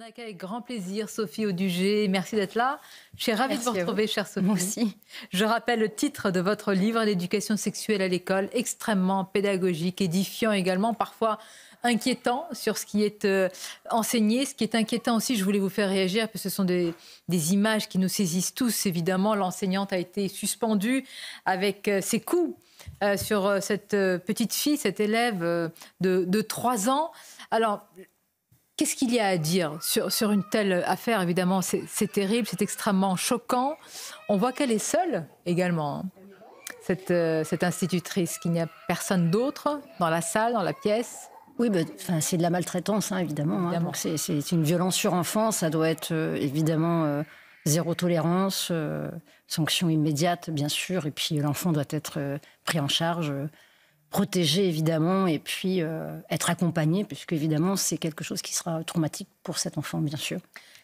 On avec grand plaisir Sophie Audugé. Merci d'être là. Je suis ravie de vous retrouver, chère Sophie. Moi aussi. Je rappelle le titre de votre livre, L'éducation sexuelle à l'école, extrêmement pédagogique, édifiant également, parfois inquiétant sur ce qui est euh, enseigné. Ce qui est inquiétant aussi, je voulais vous faire réagir, parce que ce sont des, images qui nous saisissent tous. Évidemment, l'enseignante a été suspendue avec euh, ses coups euh, sur cette petite fille, cette élève de, de 3 ans. Alors, Qu'est-ce qu'il y a à dire sur, sur une telle affaire Évidemment, c'est terrible, c'est extrêmement choquant. On voit qu'elle est seule également, hein. cette, euh, cette institutrice, qu'il n'y a personne d'autre dans la salle, dans la pièce. Oui, ben, c'est de la maltraitance, hein, évidemment. Hein. c'est une violence sur enfant, ça doit être euh, évidemment euh, zéro tolérance, sanction immédiate, bien sûr, et puis l'enfant doit être pris en charge protéger évidemment et puis euh, être accompagné puisque évidemment c'est quelque chose qui sera traumatique pour cet enfant bien sûr.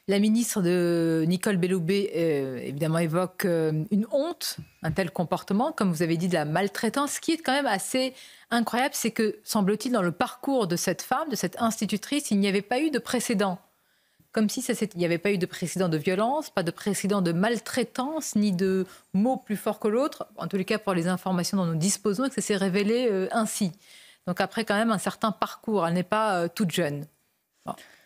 La ministre de Nicole Belloubet euh, évidemment évoque euh, une honte, un tel comportement, comme vous avez dit, de la maltraitance. Ce qui est quand même assez incroyable, c'est que semble-t-il dans le parcours de cette femme, de cette institutrice, il n'y avait pas eu de précédent comme si il n'y avait pas eu de précédent de violence, pas de précédent de maltraitance, ni de mots plus forts que l'autre, en tous les cas pour les informations dont nous disposons, et que ça s'est révélé euh, ainsi. Donc après quand même un certain parcours, elle n'est pas euh, toute jeune.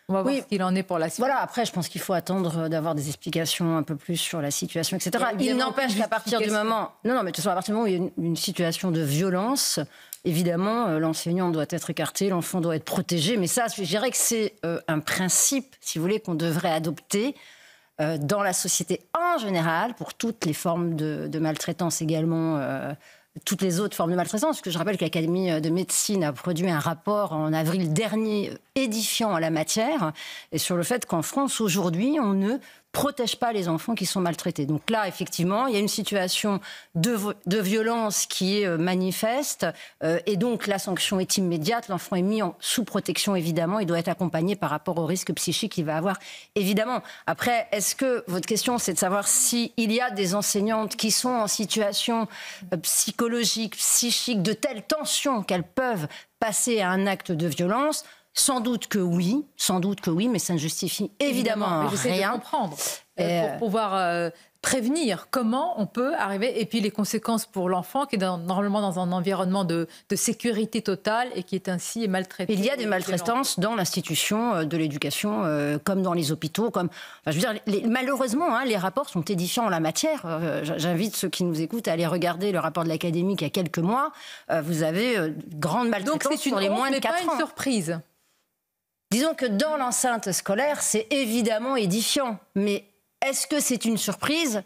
On va voir ce qu'il en est pour la suite. Voilà, après, je pense qu'il faut attendre euh, d'avoir des explications un peu plus sur la situation, etc. Il, n'empêche qu'à partir du moment. Non, non, mais de toute façon, à partir du moment où il y a une situation de violence, Évidemment, euh, l'enseignant doit être écarté, l'enfant doit être protégé, mais ça, je dirais que c'est euh, un principe, si vous voulez, qu'on devrait adopter euh, dans la société en général, pour toutes les formes de, maltraitance également, toutes les autres formes de maltraitance, parce que je rappelle que l'Académie de médecine a produit un rapport en avril dernier édifiant en la matière et sur le fait qu'en France, aujourd'hui, on ne protège pas les enfants qui sont maltraités. Donc là, effectivement, il y a une situation de, violence qui est euh, manifeste euh, et donc la sanction est immédiate. L'enfant est mis en, sous protection, évidemment. Il doit être accompagné par rapport au risque psychique qu'il va avoir, évidemment. Après, est-ce que votre question, c'est de savoir s'il y a des enseignantes qui sont en situation euh, psychologique, psychique, de telle tension qu'elles peuvent passer à un acte de violence sans doute que oui, sans doute que oui, mais ça ne justifie évidemment, rien. De comprendre euh, euh, pour pouvoir euh, prévenir comment on peut arriver et puis les conséquences pour l'enfant qui est normalement dans un environnement de, sécurité totale et qui est ainsi maltraité. Il y a des maltraitances dans l'institution de l'éducation comme dans les hôpitaux, comme je veux dire malheureusement hein, les rapports sont édifiants en la matière. J'invite ceux qui nous écoutent à aller regarder le rapport de l'académie qui y a quelques mois. vous avez grande maltraitance Donc sur les moins de 4 ans. une surprise. Disons que dans l'enceinte scolaire, c'est évidemment édifiant, mais est-ce que c'est une surprise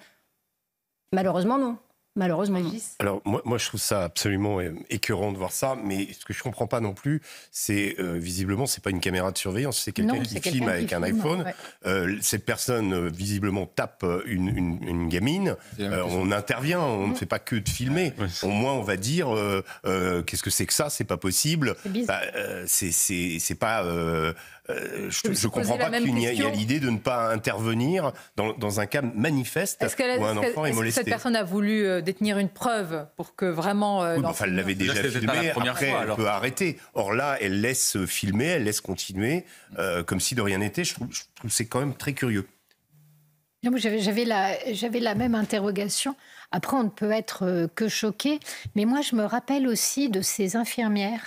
Malheureusement, non malheureusement. Alors moi, je trouve ça absolument euh, écœurant de voir ça, mais ce que je ne comprends pas non plus, c'est euh, visiblement c'est pas une caméra de surveillance, c'est quelqu'un qui, filme avec un iPhone. Euh, cette personne visiblement tape une, gamine. on intervient, on ne mm. fait pas que de filmer. Au moins on va dire qu'est-ce que c'est que ça, c'est pas possible. C'est bah, c'est pas euh, je ne comprends pas qu'il y ait l'idée de ne pas intervenir dans, un cas manifeste où un enfant est, molesté. Cette personne a voulu euh, détenir une preuve pour que vraiment. Euh, enfin, elle l'avait déjà filmé. La après, fois, elle peut arrêter. Or là, elle laisse filmer, elle laisse continuer comme si de rien n'était. Je trouve, que c'est quand même très curieux. J'avais la, la, même interrogation. Après, on ne peut être que choqué. Mais moi, je me rappelle aussi de ces infirmières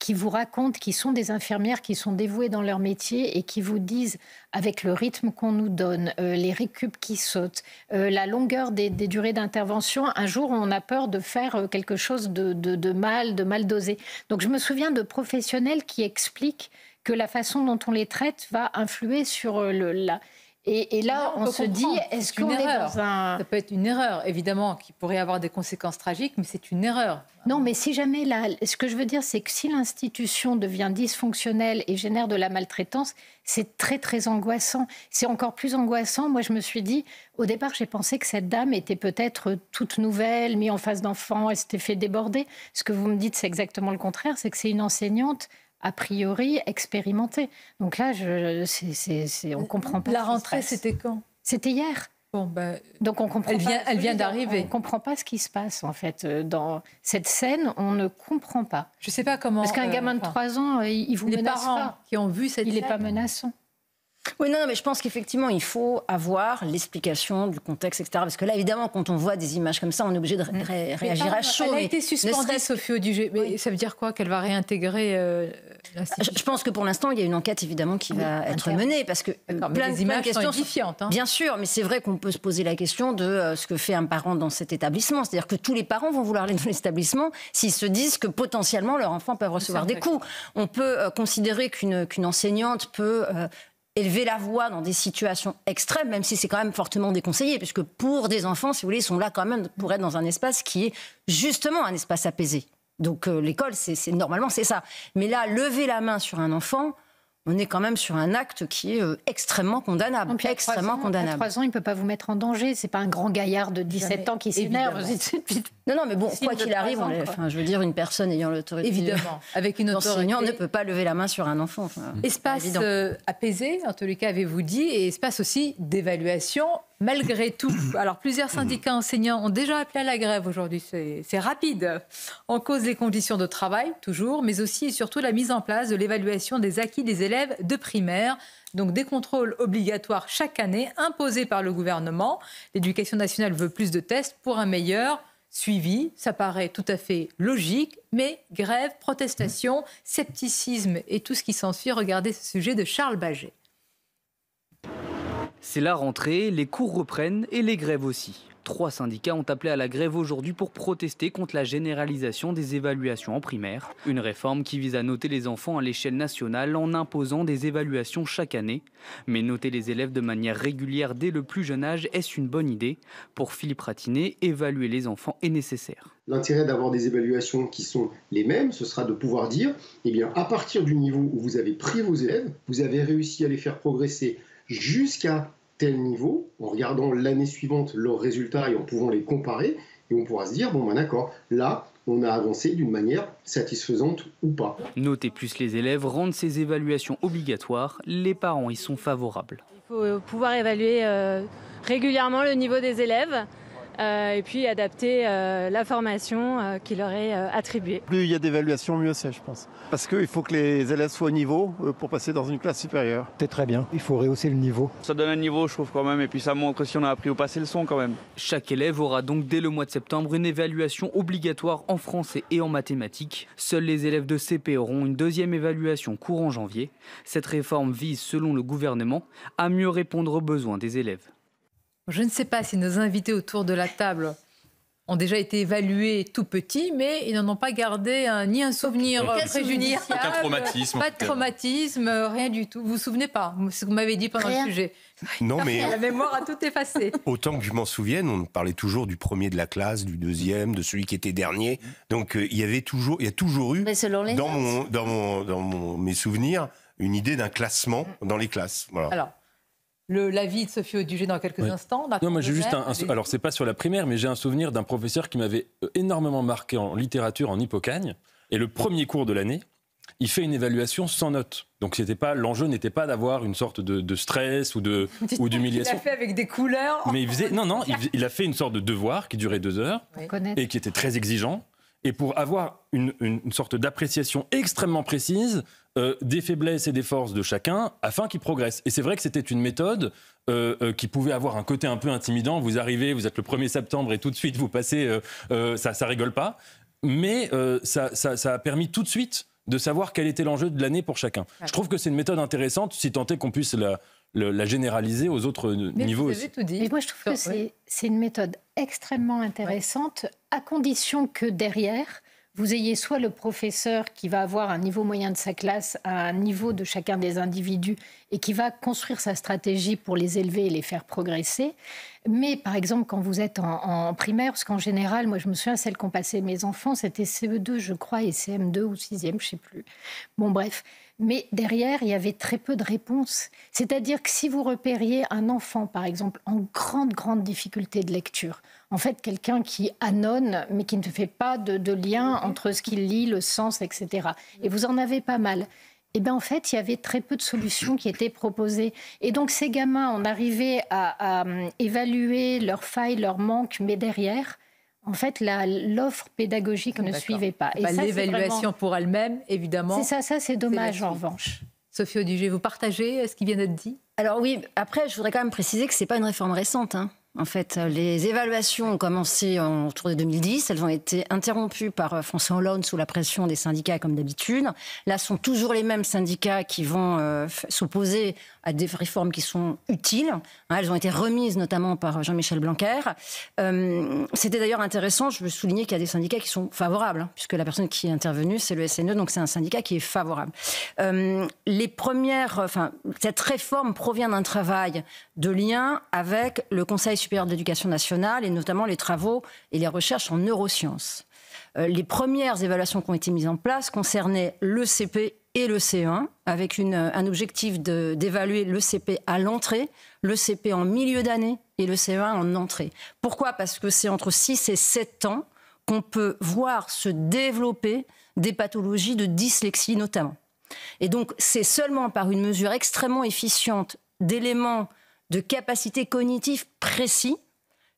qui vous racontent, qui sont des infirmières, qui sont dévouées dans leur métier et qui vous disent, avec le rythme qu'on nous donne, euh, les récup qui sautent, euh, la longueur des, durées d'intervention, un jour on a peur de faire euh, quelque chose de, mal, de mal dosé. Donc je me souviens de professionnels qui expliquent que la façon dont on les traite va influer sur le, la, et, là, on, se dit, est-ce qu'on est dans un... Ça peut être une erreur, évidemment, qui pourrait avoir des conséquences tragiques, mais c'est une erreur. Non, mais si jamais, là, ce que je veux dire, c'est que si l'institution devient dysfonctionnelle et génère de la maltraitance, c'est très, très angoissant. C'est encore plus angoissant. Moi, je me suis dit, au départ, j'ai pensé que cette dame était peut-être toute nouvelle, mise en face d'enfants, elle s'était fait déborder. Ce que vous me dites, c'est exactement le contraire, c'est que c'est une enseignante a priori expérimenté. Donc là, je, ne on comprend pas. La rentrée, c'était quand C'était hier. Bon, bah, Donc on comprend. Elle vient, elle vient d'arriver. On comprend pas ce qui se passe en fait euh, dans cette scène. On ne comprend pas. Je sais pas comment. Parce qu'un euh, gamin de 3 ans, euh, il, il vous les parents qui ont vu cette. Il n'est pas menaçant. Oui, non, mais je pense qu'effectivement, il faut avoir l'explication du contexte, etc. Parce que là, évidemment, quand on voit des images comme ça, on est obligé de réagir à chaud. Elle a été suspendue, Sophie Audugé. Mais ça veut dire quoi Qu'elle va réintégrer euh, je, je pense que pour l'instant, il y a une enquête, évidemment, qui va être menée. Parce que plein, les images sont hein. Bien sûr, mais c'est vrai qu'on peut se poser la question de euh, ce que fait un parent dans cet établissement. C'est-à-dire que tous les parents vont vouloir aller dans l'établissement s'ils se disent que potentiellement, leurs enfants peuvent recevoir des coups. On peut euh, considérer qu'une enseignante peut élever la voix dans des situations extrêmes, même si c'est quand même fortement déconseillé, puisque pour des enfants, si vous voulez, ils sont là quand même pour être dans un espace qui est justement un espace apaisé. Donc euh, l'école, c'est normalement c'est ça. Mais là, lever la main sur un enfant, on est quand même sur un acte qui est euh, extrêmement condamnable. extrêmement condamnable. À trois ans, il ne peut pas vous mettre en danger. C'est pas un grand gaillard de 17 ans qui s'énerve. Non, non, mais bon, quoi qu'il arrive, enfin, je veux dire, une personne ayant l'autorité. Évidemment, avec une autorité. ne peut pas lever la main sur un enfant. espace euh, apaisé, en tous les cas, avez-vous dit, et espace aussi d'évaluation malgré tout. Alors, plusieurs syndicats enseignants ont déjà appelé à la grève aujourd'hui. C'est rapide. En cause des conditions de travail, toujours, mais aussi et surtout la mise en place de l'évaluation des acquis des élèves de primaire. Donc, des contrôles obligatoires chaque année imposés par le gouvernement. L'éducation nationale veut plus de tests pour un meilleur suivi. Ça paraît tout à fait logique, mais grève, protestation, scepticisme et tout ce qui suit, Regardez ce sujet de Charles Baget. C'est la rentrée, les cours reprennent et les grèves aussi. Trois syndicats ont appelé à la grève aujourd'hui pour protester contre la généralisation des évaluations en primaire. Une réforme qui vise à noter les enfants à l'échelle nationale en imposant des évaluations chaque année. Mais noter les élèves de manière régulière dès le plus jeune âge, est-ce une bonne idée Pour Philippe Ratinet, évaluer les enfants est nécessaire. L'intérêt d'avoir des évaluations qui sont les mêmes, ce sera de pouvoir dire, eh bien, à partir du niveau où vous avez pris vos élèves, vous avez réussi à les faire progresser jusqu'à tel niveau, en regardant l'année suivante leurs résultats et en pouvant les comparer, et on pourra se dire, bon ben d'accord, là, on a avancé d'une manière satisfaisante ou pas. Notez plus les élèves rendent ces évaluations obligatoires, les parents y sont favorables. Il faut euh, pouvoir évaluer euh, régulièrement le niveau des élèves. Euh, et puis adapter euh, la formation euh, qui leur est attribuée. Plus il y a d'évaluation, mieux c'est, je pense. Parce qu'il faut que les élèves soient au niveau pour passer dans une classe supérieure. C'est très bien, il faut rehausser le niveau. Ça donne un niveau, je trouve, quand même, et puis ça montre si on a appris ou passé le son quand même. Chaque élève aura donc dès le mois de septembre une évaluation obligatoire en français et en mathématiques. Seuls les élèves de CP auront une deuxième évaluation courant janvier. Cette réforme vise, selon le gouvernement, à mieux répondre aux besoins des élèves. Je ne sais pas si nos invités autour de la table ont déjà été évalués tout petits, mais ils n'en ont pas gardé ni un souvenir préjudiciable, traumatisme, pas de traumatisme, euh, rien du tout. Vous vous souvenez pas ce que vous m'avez dit pendant le sujet Non, mais la mémoire a tout effacé. Autant que je m'en souvienne, on parlait toujours du premier de la classe, du deuxième, de celui qui était dernier. Donc euh, il y avait toujours, y a toujours eu dans, mes souvenirs une idée d'un classement dans les classes. Alors, l'avis de Sophie Audugé dans quelques instants. Non, moi j'ai juste un, alors c'est pas sur la primaire, mais j'ai un souvenir d'un professeur qui m'avait euh, énormément marqué en littérature en hippocagne. Et le premier cours de l'année, il fait une évaluation sans note. Donc c'était pas l'enjeu n'était pas d'avoir une sorte de, stress ou de ou d'humiliation. Il l'a fait avec des couleurs. Mais il faisait non non il, a fait une sorte de devoir qui durait deux heures et qui était très exigeant. Et pour avoir une, une sorte d'appréciation extrêmement précise euh, des faiblesses et des forces de chacun afin qu'ils progressent. Et c'est vrai que c'était une méthode euh, euh, qui pouvait avoir un côté un peu intimidant. Vous arrivez, vous êtes le 1er septembre et tout de suite vous passez, ça, ça rigole pas. Mais ça, a permis tout de suite de savoir quel était l'enjeu de l'année pour chacun. Je trouve que c'est une méthode intéressante, si tant est qu'on puisse la, généraliser aux autres niveaux. moi, je trouve que c'est une méthode extrêmement intéressante, à condition que derrière, vous ayez soit le professeur qui va avoir un niveau moyen de sa classe à un niveau de chacun des individus et qui va construire sa stratégie pour les élever et les faire progresser. Mais par exemple, quand vous êtes en, primaire, parce qu'en général, moi je me souviens, celle qu'ont passé mes enfants, c'était CE2, je crois, et CM2 ou 6e, je sais plus. Bon, bref. Mais derrière, il y avait très peu de réponses. C'est-à-dire que si vous repériez un enfant, par exemple, en grande, grande difficulté de lecture, en fait, quelqu'un qui annonne, mais qui ne fait pas de, de lien entre ce qu'il lit, le sens, etc. Et vous en avez pas mal. Et eh bien, en fait, il y avait très peu de solutions qui étaient proposées. Et donc, ces gamins, on arrivait à, hum, évaluer leurs failles, leurs manques, mais derrière, en fait, l'offre pédagogique ne suivait pas. Bah, Et L'évaluation pour elle-même, évidemment. C'est ça, c'est dommage en revanche. Sophie Audugé, vous partagez euh, ce qui vient d'être dit Alors oui, après, je voudrais quand même préciser que ce n'est pas une réforme récente. Hein. En fait, les évaluations ont commencé en, autour de 2010. Elles ont été interrompues par euh, François Hollande sous la pression des syndicats, comme d'habitude. Là, ce sont toujours les mêmes syndicats qui vont euh, s'opposer à des réformes qui sont utiles. Hein. elles ont été remises notamment par Jean-Michel Blanquer. Euh, c'était d'ailleurs intéressant, je veux souligner qu'il y a des syndicats qui sont favorables, hein, puisque la personne qui est intervenue, c'est le SNE, donc c'est un syndicat qui est favorable. les premières, enfin, cette réforme provient d'un travail de lien avec le Conseil supérieur d'éducation nationale et notamment les travaux et les recherches en neurosciences. Euh, les premières évaluations qui ont été mises en place concernaient le CP et le CE1, avec une, euh, un objectif d'évaluer le CP à l'entrée, le CP en milieu d'année et le CE1 en entrée. Pourquoi Parce que c'est entre 6 et 7 ans qu'on peut voir se développer des pathologies de dyslexie notamment. Et donc c'est seulement par une mesure extrêmement efficiente d'éléments de capacités cognitives précis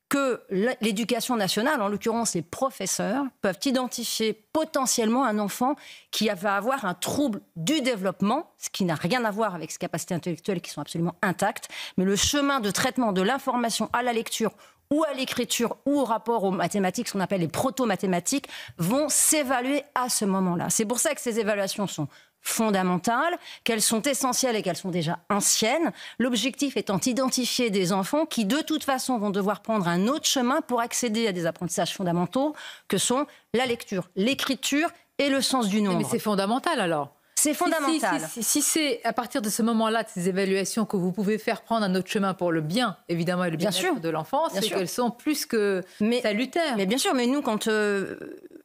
que l'éducation nationale, en l'occurrence les professeurs, peuvent identifier potentiellement un enfant qui va avoir un trouble du développement, ce qui n'a rien à voir avec ses capacités intellectuelles qui sont absolument intactes, mais le chemin de traitement de l'information à la lecture ou à l'écriture ou au rapport aux mathématiques, ce qu'on appelle les proto-mathématiques, vont s'évaluer à ce moment-là. C'est pour ça que ces évaluations sont fondamentales, qu'elles sont essentielles et qu'elles sont déjà anciennes, l'objectif étant d'identifier des enfants qui de toute façon vont devoir prendre un autre chemin pour accéder à des apprentissages fondamentaux que sont la lecture, l'écriture et le sens du nombre. Mais c'est fondamental alors c'est fondamental. Si, c'est à partir de ce moment-là, de ces évaluations, que vous pouvez faire prendre un autre chemin pour le bien, évidemment, et le bien-être de l'enfant, c'est qu'elles sont plus que salutaires. Mais bien sûr, mais nous, quand euh,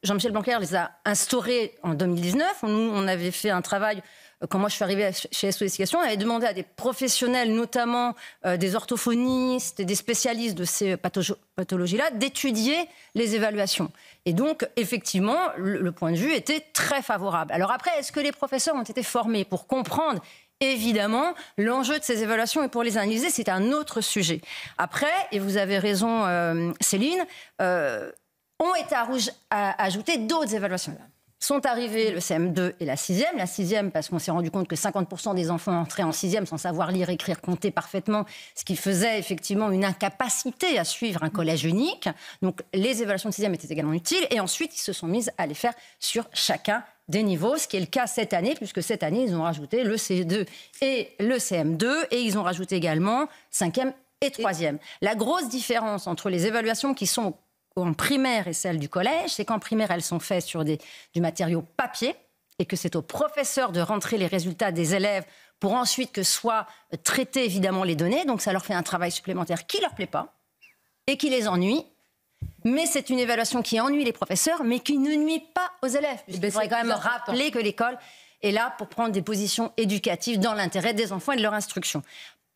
Jean-Michel Blanquer les a instaurés en 2019. Nous, on avait fait un travail euh, quand moi je suis arrivée chez SOS on avait demandé à des professionnels, notamment euh, des orthophonistes et des spécialistes de ces pathologies-là, d'étudier les évaluations. Et donc, effectivement, le, point de vue était très favorable. Alors après, est-ce que les professeurs ont été formés pour comprendre Évidemment, l'enjeu de ces évaluations et pour les analyser, c'est un autre sujet. Après, et vous avez raison, euh, Céline, euh, ont été ajouter d'autres évaluations. Sont arrivés le CM2 et la 6e. La 6e, parce qu'on s'est rendu compte que 50% des enfants entraient en sixième sans savoir lire, écrire, compter parfaitement, ce qui faisait effectivement une incapacité à suivre un collège unique. Donc les évaluations de 6e étaient également utiles. Et ensuite, ils se sont mis à les faire sur chacun des niveaux, ce qui est le cas cette année, puisque cette année, ils ont rajouté le C2 et le CM2, et ils ont rajouté également 5e et troisième. La grosse différence entre les évaluations qui sont en primaire et celle du collège, c'est qu'en primaire, elles sont faites sur du matériau papier et que c'est aux professeurs de rentrer les résultats des élèves pour ensuite que soient traitées évidemment les données. Donc ça leur fait un travail supplémentaire qui leur plaît pas et qui les ennuie. Mais c'est une évaluation qui ennuie les professeurs, mais qui ne nuit pas aux élèves. Je eh ben, faudrait quand même rappeler que l'école est là pour prendre des positions éducatives dans l'intérêt des enfants et de leur instruction.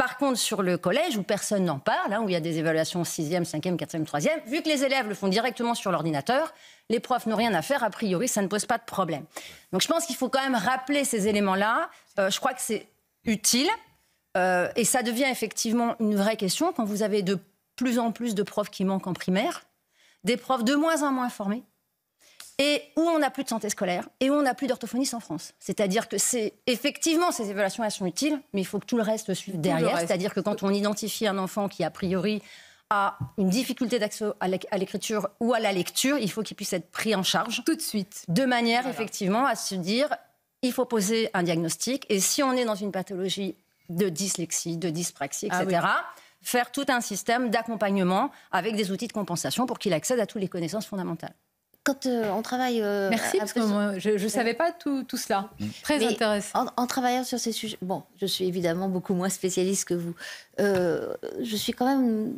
Par contre, sur le collège, où personne n'en parle, hein, où il y a des évaluations 6e, 5e, 4e, 3e, vu que les élèves le font directement sur l'ordinateur, les profs n'ont rien à faire, a priori, ça ne pose pas de problème. Donc je pense qu'il faut quand même rappeler ces éléments-là. Euh, je crois que c'est utile. Euh, et ça devient effectivement une vraie question quand vous avez de plus en plus de profs qui manquent en primaire, des profs de moins en moins formés, et où on n'a plus de santé scolaire et où on n'a plus d'orthophoniste en France. C'est-à-dire que c'est effectivement ces évaluations elles sont utiles, mais il faut que tout le reste suive derrière. C'est-à-dire que quand on identifie un enfant qui a priori a une difficulté d'accès à l'écriture ou à la lecture, il faut qu'il puisse être pris en charge tout de suite, de manière effectivement à se dire il faut poser un diagnostic et si on est dans une pathologie de dyslexie, de dyspraxie, etc. Ah faire tout un système d'accompagnement avec des outils de compensation pour qu'il accède à toutes les connaissances fondamentales quand euh, on travaille. Euh, Merci, parce que je ne savais pas tout, tout cela. Mm. Très intéressant. En, travaillant sur ces sujets, bon, je suis évidemment beaucoup moins spécialiste que vous. Euh, je suis quand même.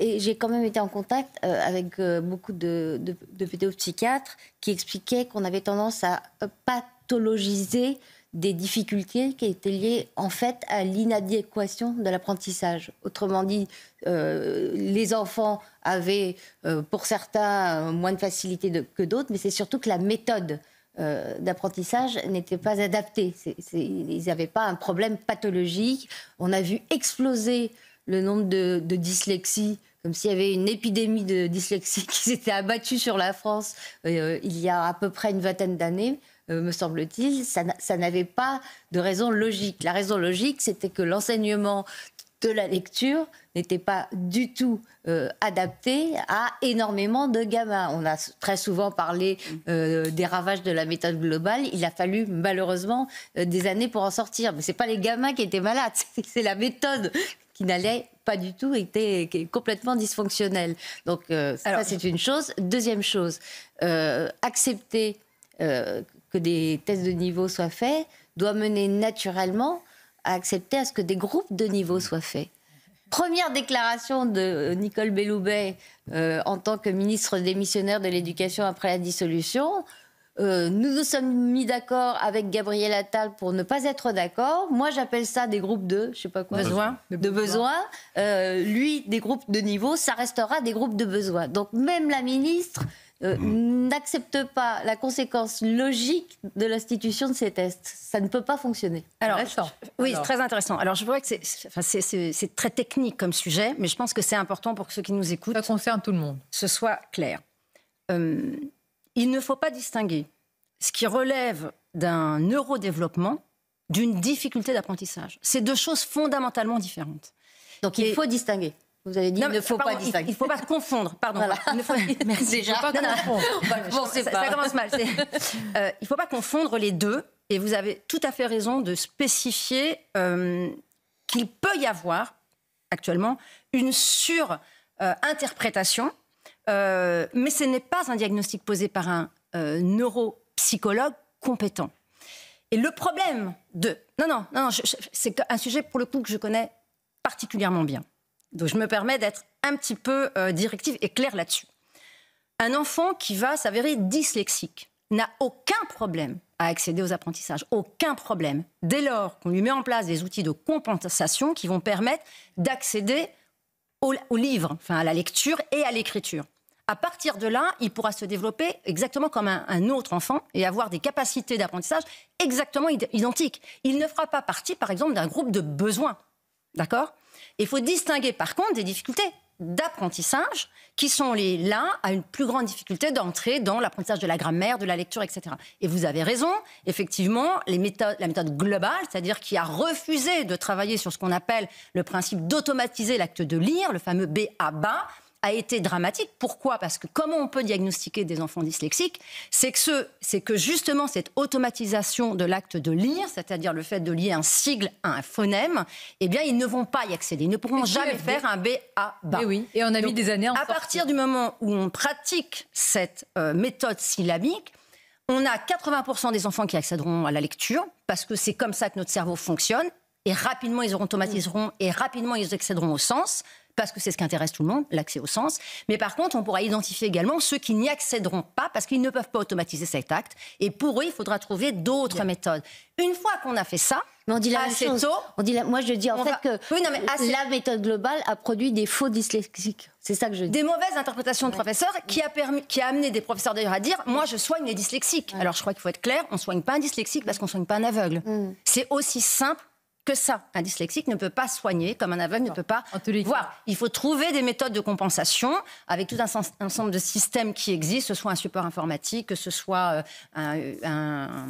Et j'ai quand même été en contact avec beaucoup de, de, de pédopsychiatres qui expliquaient qu'on avait tendance à pathologiser des difficultés qui étaient liées en fait à l'inadéquation de l'apprentissage. Autrement dit, euh, les enfants avaient euh, pour certains euh, moins de facilité que d'autres, mais c'est surtout que la méthode d'apprentissage n'était pas adaptée. ils n'avaient pas un problème pathologique. On a vu exploser le nombre de, de dyslexies comme s'il y avait une épidémie de dyslexie qui s'était abattue sur la France il y a à peu près une vingtaine d'années. Euh, me semble-t-il, ça, n'avait pas de raison logique. La raison logique, c'était que l'enseignement de la lecture n'était pas du tout euh, adapté à énormément de gamins. On a très souvent parlé euh, des ravages de la méthode globale. Il a fallu malheureusement des années pour en sortir. Mais ce n'est pas les gamins qui étaient malades, c'est la méthode qui n'allait pas du tout, était complètement dysfonctionnelle. Donc ça, c'est une chose. Deuxième chose, accepter que des tests de niveau soient faits doit mener naturellement à accepter à ce que des groupes de niveau soient faits. Première déclaration de euh, Nicole Belloubet euh, en tant que ministre démissionnaire de l'Éducation après la dissolution. Euh, nous nous sommes mis d'accord avec Gabriel Attal pour ne pas être d'accord. Moi, j'appelle ça des groupes de, je sais pas quoi, besoin, de, besoin. lui, des groupes de niveau, ça restera des groupes de besoin. Donc même la ministre euh, n'accepte pas la conséquence logique de l'institution de ces tests. Ça ne peut pas fonctionner. Alors, oui, c'est très intéressant. Alors, je vois que c'est très technique comme sujet, mais je pense que c'est important pour ceux qui nous écoutent. Ça concerne tout le monde. Ce soit clair. Euh, il ne faut pas distinguer ce qui relève d'un neurodéveloppement d'une difficulté d'apprentissage. C'est deux choses fondamentalement différentes. Donc, il faut distinguer. Vous avez dit il ne faut pas confondre, pardon. faut, bah, pas commence mal. Euh, il faut pas confondre les deux. Et vous avez tout à fait raison de spécifier euh, qu'il peut y avoir actuellement une surinterprétation, euh, mais ce n'est pas un diagnostic posé par un euh, neuropsychologue compétent. Et le problème de... Non, non, non, c'est un sujet pour le coup que je connais particulièrement bien. Donc je me permets d'être un petit peu euh, directive et claire là-dessus. Un enfant qui va s'avérer dyslexique n'a aucun problème à accéder aux apprentissages, aucun problème, dès lors qu'on lui met en place des outils de compensation qui vont permettre d'accéder au, livre, enfin à la lecture et à l'écriture. À partir de là, il pourra se développer exactement comme un autre enfant et avoir des capacités d'apprentissage exactement identiques. Il ne fera pas partie, par exemple, d'un groupe de besoins. D'accord il faut distinguer par contre des difficultés d'apprentissage qui sont les là à une plus grande difficulté d'entrer dans l'apprentissage de la grammaire, de la lecture, etc. Et vous avez raison, effectivement, la méthode globale, c'est-à-dire qui a refusé de travailler sur ce qu'on appelle le principe d'automatiser l'acte de lire, le fameux BABA, a été dramatique. Pourquoi Parce que comment on peut diagnostiquer des enfants dyslexiques C'est que, ce, c'est que justement cette automatisation de l'acte de lire, c'est-à-dire le fait de lier un sigle à un phonème, eh bien ils ne vont pas y accéder. Ils ne pourront jamais faire un B à B. Et oui, et on a mis des années en À partir du moment où on pratique cette euh, méthode syllabique, on a 80% des enfants qui accéderont à la lecture, parce que c'est comme ça que notre cerveau fonctionne, et rapidement ils automatiseront, et rapidement ils accéderont au sens parce que c'est ce qui intéresse tout le monde, l'accès au sens. Mais par contre, on pourra identifier également ceux qui n'y accéderont pas parce qu'ils ne peuvent pas automatiser cet acte. Et pour eux, il faudra trouver d'autres méthodes. Une fois qu'on a fait ça, on dit la assez Moi, je dis en fait que la méthode globale a produit des faux dyslexiques. C'est ça que je dis. Des mauvaises interprétations de professeurs qui a, amené des professeurs d'ailleurs à dire Moi, je soigne les dyslexiques. Alors, je crois qu'il faut être clair on ne soigne pas un dyslexique parce qu'on ne soigne pas un aveugle. Mm. C'est aussi simple que ça. Un dyslexique ne peut pas soigner comme un aveugle ne peut pas voir. Il faut trouver des méthodes de compensation avec tout un ensemble de systèmes qui existent, que ce soit un support informatique, que ce soit euh, un,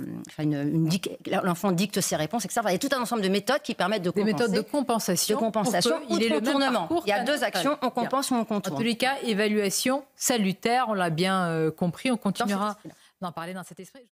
l'enfant dicte ses réponses, etc. Il y a tout un ensemble de méthodes qui permettent de compenser. Des méthodes de compensation. compensation ou de contournement. Il y a deux actions, on compense ou on contourne. En tous les cas, évaluation salutaire, on l'a bien euh, compris, on continuera d'en parler dans cet esprit.